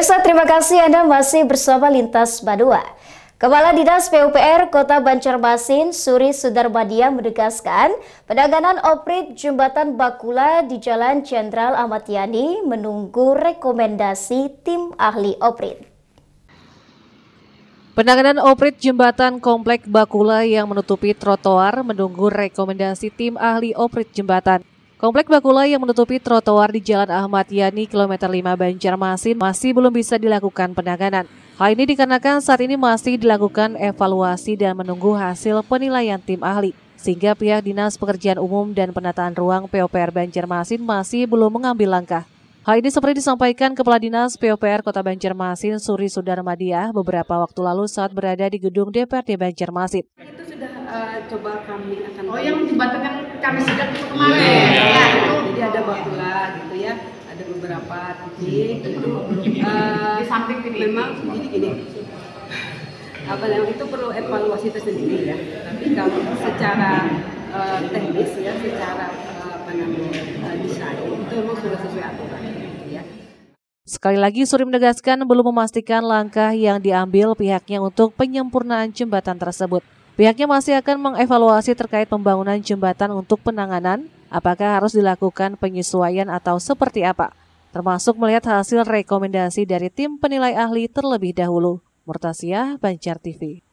Pemirsa, terima kasih Anda masih bersama Lintas Badua. Kepala Dinas PUPR Kota Banjarmasin, Suri Sudarmadia menegaskan penanganan oprit jembatan Bakula di Jalan Jenderal Ahmad Yani menunggu rekomendasi tim ahli oprit. Penanganan oprit jembatan Komplek Bakula yang menutupi trotoar menunggu rekomendasi tim ahli oprit jembatan. Komplek Bakula yang menutupi trotoar di Jalan Ahmad Yani, kilometer 5 Banjarmasin masih belum bisa dilakukan penanganan. Hal ini dikarenakan saat ini masih dilakukan evaluasi dan menunggu hasil penilaian tim ahli. Sehingga pihak Dinas Pekerjaan Umum dan Penataan Ruang POPR Banjarmasin masih belum mengambil langkah. Hal ini seperti disampaikan Kepala Dinas POPR Kota Banjarmasin Suri Sudarmadia beberapa waktu lalu saat berada di gedung DPRD Banjarmasin. Itu sudah uh, coba kami akan Oh, yang kami sudah iya, iya, kemarin. Yeah ada beberapa titik iya, itu uh, di eh, samping memang gini gini apa yang itu perlu evaluasi tersendiri ya tapi kalau secara uh, teknis ya secara uh, apa namanya uh, desain itu memang sudah sesuai aturan gitu ya Sekali lagi Suri menegaskan belum memastikan langkah yang diambil pihaknya untuk penyempurnaan jembatan tersebut. Pihaknya masih akan mengevaluasi terkait pembangunan jembatan untuk penanganan apakah harus dilakukan penyesuaian atau seperti apa, termasuk melihat hasil rekomendasi dari tim penilai ahli terlebih dahulu. Murtasiah Banjar TV